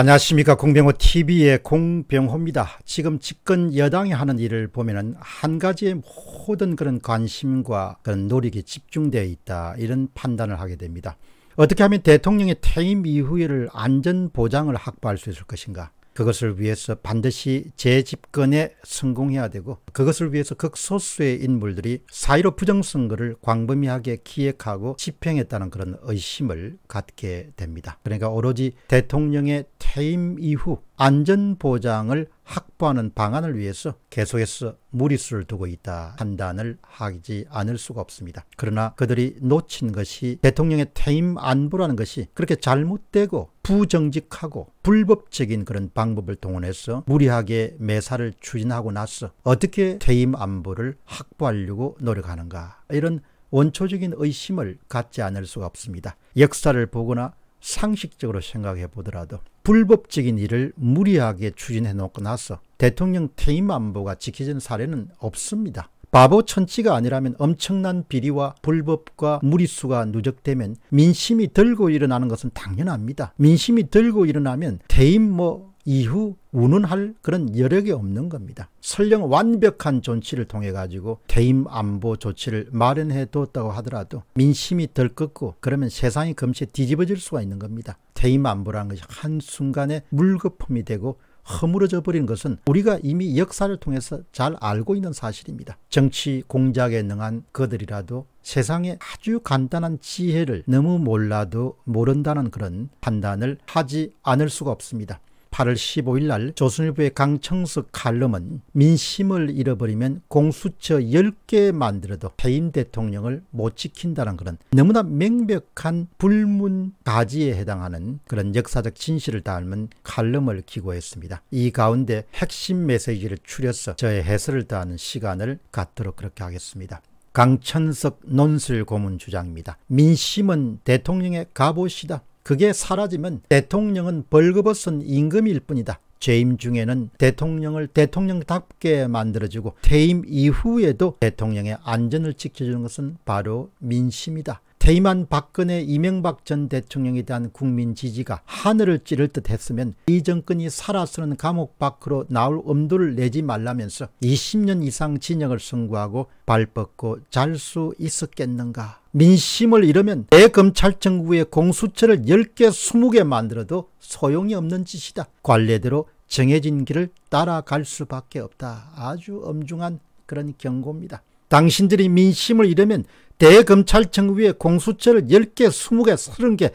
안녕하십니까 공병호 TV의 공병호입니다. 지금 집권 여당이 하는 일을 보면은 한 가지의 모든 그런 관심과 그런 노력이 집중되어 있다 이런 판단을 하게 됩니다. 어떻게 하면 대통령의 퇴임 이후에를 안전 보장을 확보할 수 있을 것인가? 그것을 위해서 반드시 재집권에 성공해야 되고 그것을 위해서 극소수의 인물들이 사이로 부정선거를 광범위하게 기획하고 집행했다는 그런 의심을 갖게 됩니다. 그러니까 오로지 대통령의 퇴임 이후 안전보장을 확보하는 방안을 위해서 계속해서 무리수를 두고 있다 판단을 하지 않을 수가 없습니다. 그러나 그들이 놓친 것이 대통령의 퇴임 안보라는 것이 그렇게 잘못되고 부정직하고 불법적인 그런 방법을 동원해서 무리하게 매사를 추진하고 나서 어떻게 퇴임 안보를 확보하려고 노력하는가 이런 원초적인 의심을 갖지 않을 수가 없습니다. 역사를 보거나 상식적으로 생각해 보더라도 불법적인 일을 무리하게 추진해 놓고 나서 대통령 퇴임 안보가 지켜진 사례는 없습니다. 바보 천치가 아니라면 엄청난 비리와 불법과 무리수가 누적되면 민심이 들고 일어나는 것은 당연합니다. 민심이 들고 일어나면 퇴임 뭐 이후 운운할 그런 여력이 없는 겁니다. 설령 완벽한 존치를 통해 가지고 퇴임 안보 조치를 마련해 두었다고 하더라도 민심이 덜끓고 그러면 세상이 금세 뒤집어질 수가 있는 겁니다. 퇴임 안보라는 것이 한순간에 물거품이 되고 허물어져 버린 것은 우리가 이미 역사를 통해서 잘 알고 있는 사실입니다. 정치 공작에 능한 그들이라도 세상에 아주 간단한 지혜를 너무 몰라도 모른다는 그런 판단을 하지 않을 수가 없습니다. 8월 15일 날 조선일보의 강청석 칼럼은 민심을 잃어버리면 공수처 10개 만들어도 해임 대통령을 못 지킨다는 그런 너무나 명백한 불문 가지에 해당하는 그런 역사적 진실을 닮은 칼럼을 기고했습니다. 이 가운데 핵심 메시지를 추려서 저의 해설을 다하는 시간을 갖도록 그렇게 하겠습니다. 강천석 논술 고문 주장입니다. 민심은 대통령의 갑옷이다. 그게 사라지면 대통령은 벌거벗은 임금일 뿐이다. 재임 중에는 대통령을 대통령답게 만들어주고 퇴임 이후에도 대통령의 안전을 지켜주는 것은 바로 민심이다. 대만 박근혜 이명박 전 대통령에 대한 국민 지지가 하늘을 찌를 듯 했으면 이 정권이 살아서는 감옥 밖으로 나올 엄두를 내지 말라면서 20년 이상 진영을 선고하고 발 뻗고 잘 수 있었겠는가. 민심을 잃으면 대검찰청구의 공수처를 10개 20개 만들어도 소용이 없는 짓이다. 관례대로 정해진 길을 따라갈 수밖에 없다. 아주 엄중한 그런 경고입니다. 당신들이 민심을 잃으면 대검찰청 위에 공수처를 10개, 20개, 30개,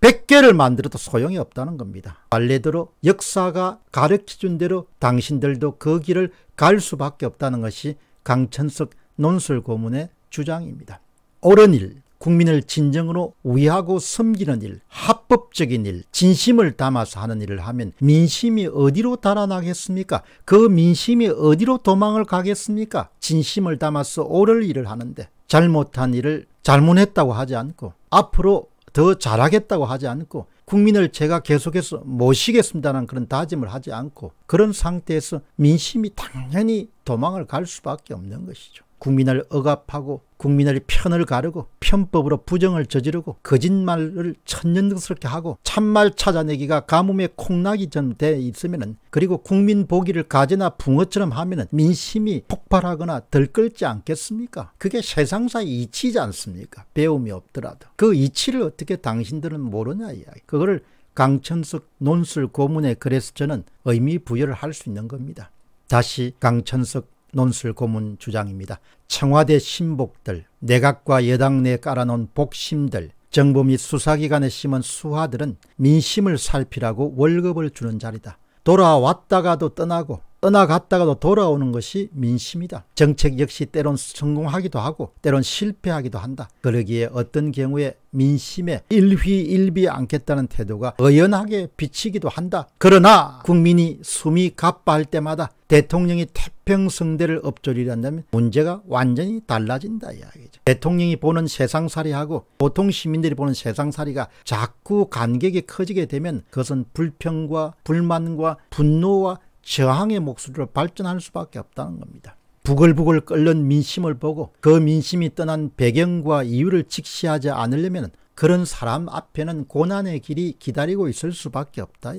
100개를 만들어도 소용이 없다는 겁니다. 말레대로 역사가 가르쳐준 대로 당신들도 그 길을 갈 수밖에 없다는 것이 강천석 논술고문의 주장입니다. 옳은 일, 국민을 진정으로 위하고 섬기는 일, 합법적인 일, 진심을 담아서 하는 일을 하면 민심이 어디로 달아나겠습니까? 그 민심이 어디로 도망을 가겠습니까? 진심을 담아서 옳을 일을 하는데 잘못한 일을 잘못했다고 하지 않고 앞으로 더 잘하겠다고 하지 않고 국민을 제가 계속해서 모시겠습니다는 그런 다짐을 하지 않고 그런 상태에서 민심이 당연히 도망을 갈 수밖에 없는 것이죠. 국민을 억압하고 국민의 편을 가르고 편법으로 부정을 저지르고 거짓말을 천연스럽게 년 하고 참말 찾아내기가 가뭄에 콩나기 전돼있으면 그리고 국민 보기를 가재나 붕어처럼 하면 민심이 폭발하거나 덜끓지 않겠습니까? 그게 세상사 이치지 않습니까? 배움이 없더라도 그 이치를 어떻게 당신들은 모르냐 이야기. 그거를 강천석 논술 고문에그래서 저는 의미 부여를 할 수 있는 겁니다. 다시 강천석 논술 고문 주장입니다. 청와대 신복들, 내각과 여당 내 깔아놓은 복심들, 정부 및 수사기관에 심은 수하들은 민심을 살피라고 월급을 주는 자리다. 돌아왔다가도 떠나고 떠나갔다가도 돌아오는 것이 민심이다. 정책 역시 때론 성공하기도 하고 때론 실패하기도 한다. 그러기에 어떤 경우에 민심에 일휘일비 않겠다는 태도가 어연하게 비치기도 한다. 그러나 국민이 숨이 가빠할 때마다 대통령이 태평성대를 엎조리한다면 문제가 완전히 달라진다 이야기죠. 대통령이 보는 세상살이하고 보통 시민들이 보는 세상살이가 자꾸 간격이 커지게 되면 그것은 불평과 불만과 분노와 저항의 목소리로 발전할 수밖에 없다는 겁니다. 부글부글 끓는 민심을 보고 그 민심이 떠난 배경과 이유를 직시하지 않으려면 그런 사람 앞에는 고난의 길이 기다리고 있을 수밖에 없다.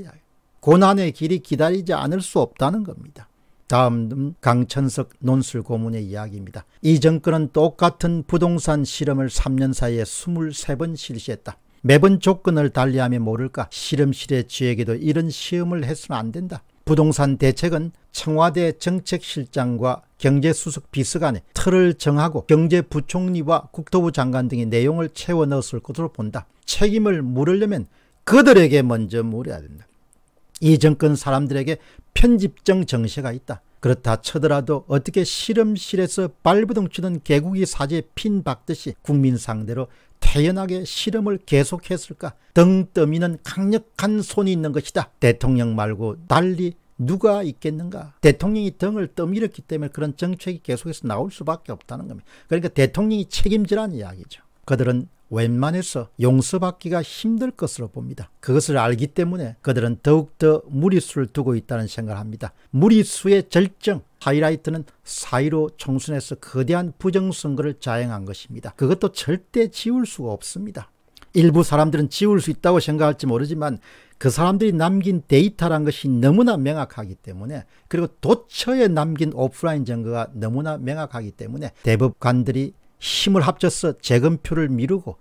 고난의 길이 기다리지 않을 수 없다는 겁니다. 다음은 음, 강천석 논술 고문의 이야기입니다. 이 정권은 똑같은 부동산 실험을 3년 사이에 23번 실시했다. 매번 조건을 달리하며 모를까 실험실의 지에게도 이런 시험을 해서는 안 된다. 부동산 대책은 청와대 정책실장과 경제수석 비서관의 틀을 정하고 경제부총리와 국토부 장관 등의 내용을 채워 넣었을 것으로 본다. 책임을 물으려면 그들에게 먼저 물어야 된다. 이 정권 사람들에게 편집정 정세가 있다. 그렇다 쳐더라도 어떻게 실험실에서 발부둥치는 개구기 사제 핀 박듯이 국민 상대로 태연하게 실험을 계속했을까? 등 떠미는 강력한 손이 있는 것이다. 대통령 말고 달리 누가 있겠는가? 대통령이 등을 떠밀었기 때문에 그런 정책이 계속해서 나올 수밖에 없다는 겁니다. 그러니까 대통령이 책임지라는 이야기죠. 그들은 웬만해서 용서받기가 힘들 것으로 봅니다. 그것을 알기 때문에 그들은 더욱더 무리수를 두고 있다는 생각을 합니다. 무리수의 절정, 하이라이트는 사이로 총선에서 거대한 부정선거를 자행한 것입니다. 그것도 절대 지울 수가 없습니다. 일부 사람들은 지울 수 있다고 생각할지 모르지만 그 사람들이 남긴 데이터란 것이 너무나 명확하기 때문에 그리고 도처에 남긴 오프라인 증거가 너무나 명확하기 때문에 대법관들이 힘을 합쳐서 재검표를 미루고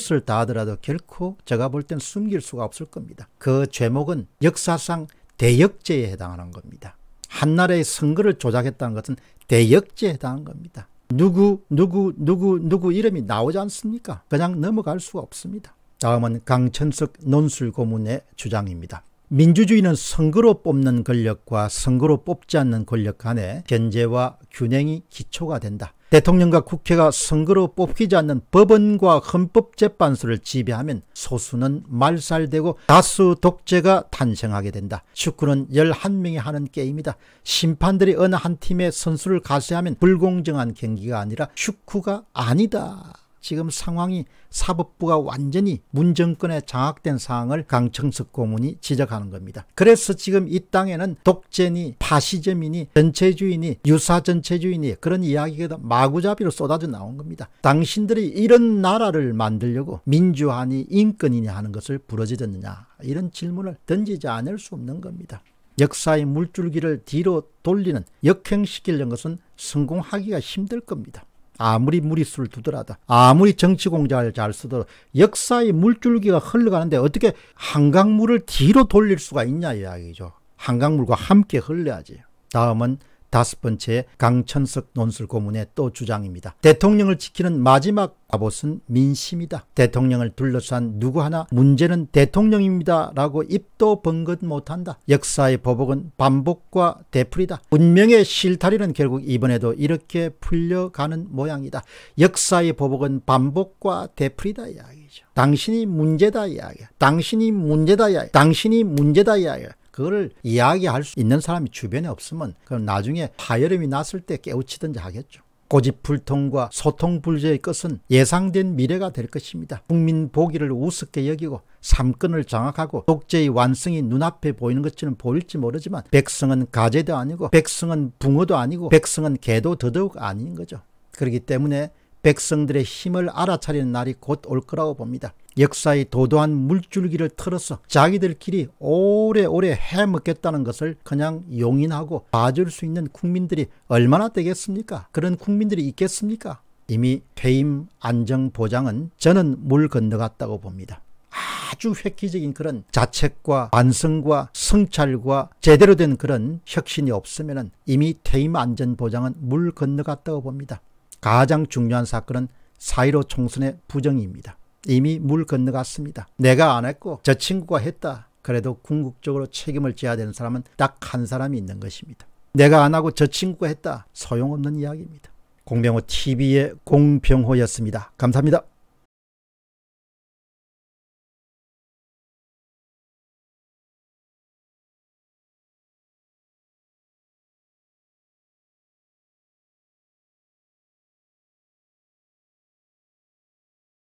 벨짓을 다하더라도 결코 제가 볼 땐 숨길 수가 없을 겁니다. 그 죄목은 역사상 대역죄에 해당하는 겁니다. 한나라의 선거를 조작했다는 것은 대역죄에 해당한 겁니다. 누구 누구 누구 누구 이름이 나오지 않습니까? 그냥 넘어갈 수가 없습니다. 다음은 강천석 논술고문의 주장입니다. 민주주의는 선거로 뽑는 권력과 선거로 뽑지 않는 권력 간의 견제와 균형이 기초가 된다. 대통령과 국회가 선거로 뽑히지 않는 법원과 헌법재판소를 지배하면 소수는 말살되고 다수 독재가 탄생하게 된다. 축구는 11명이 하는 게임이다. 심판들이 어느 한 팀의 선수를 가세하면 불공정한 경기가 아니라 축구가 아니다. 지금 상황이 사법부가 완전히 문정권에 장악된 상황을 강청석 고문이 지적하는 겁니다. 그래서 지금 이 땅에는 독재니 파시즘이니 전체주의니 유사 전체주의니 그런 이야기가 마구잡이로 쏟아져 나온 겁니다. 당신들이 이런 나라를 만들려고 민주화니 인권이니 하는 것을 부러지렸느냐 이런 질문을 던지지 않을 수 없는 겁니다. 역사의 물줄기를 뒤로 돌리는 역행시키려는 것은 성공하기가 힘들 겁니다. 아무리 무리수를 두더라도 아무리 정치공작을 잘 쓰더라도 역사의 물줄기가 흘러가는데 어떻게 한강물을 뒤로 돌릴 수가 있냐 이야기죠. 한강물과 함께 흘려야지 다음은 다섯 번째 강천석 논술 고문의 또 주장입니다. 대통령을 지키는 마지막 갑옷은 민심이다. 대통령을 둘러싼 누구 하나 문제는 대통령입니다. 라고 입도 번긋 못한다. 역사의 보복은 반복과 되풀이다. 운명의 실타리는 결국 이번에도 이렇게 풀려가는 모양이다. 역사의 보복은 반복과 되풀이다 이야기죠. 당신이 문제다 이야기야. 당신이 문제다 이야기야. 당신이 문제다 이야기야. 그거를 이야기할 수 있는 사람이 주변에 없으면 그럼 나중에 파열음이 났을 때 깨우치든지 하겠죠. 고집불통과 소통불제의 것은 예상된 미래가 될 것입니다. 국민 보기를 우습게 여기고 삼권을 장악하고 독재의 완성이 눈앞에 보이는 것처럼 보일지 모르지만 백성은 가재도 아니고 백성은 붕어도 아니고 백성은 개도 더더욱 아닌 거죠. 그렇기 때문에 백성들의 힘을 알아차리는 날이 곧 올 거라고 봅니다. 역사의 도도한 물줄기를 틀어서 자기들끼리 오래오래 해먹겠다는 것을 그냥 용인하고 봐줄 수 있는 국민들이 얼마나 되겠습니까? 그런 국민들이 있겠습니까? 이미 퇴임 안정보장은 저는 물 건너갔다고 봅니다. 아주 획기적인 그런 자책과 반성과 성찰과 제대로 된 그런 혁신이 없으면 이미 퇴임 안전보장은 물 건너갔다고 봅니다. 가장 중요한 사건은 사이로 총선의 부정입니다. 이미 물 건너갔습니다. 내가 안 했고 저 친구가 했다. 그래도 궁극적으로 책임을 져야 되는 사람은 딱 한 사람이 있는 것입니다. 내가 안 하고 저 친구가 했다. 소용없는 이야기입니다. 공병호 TV의 공병호였습니다. 감사합니다.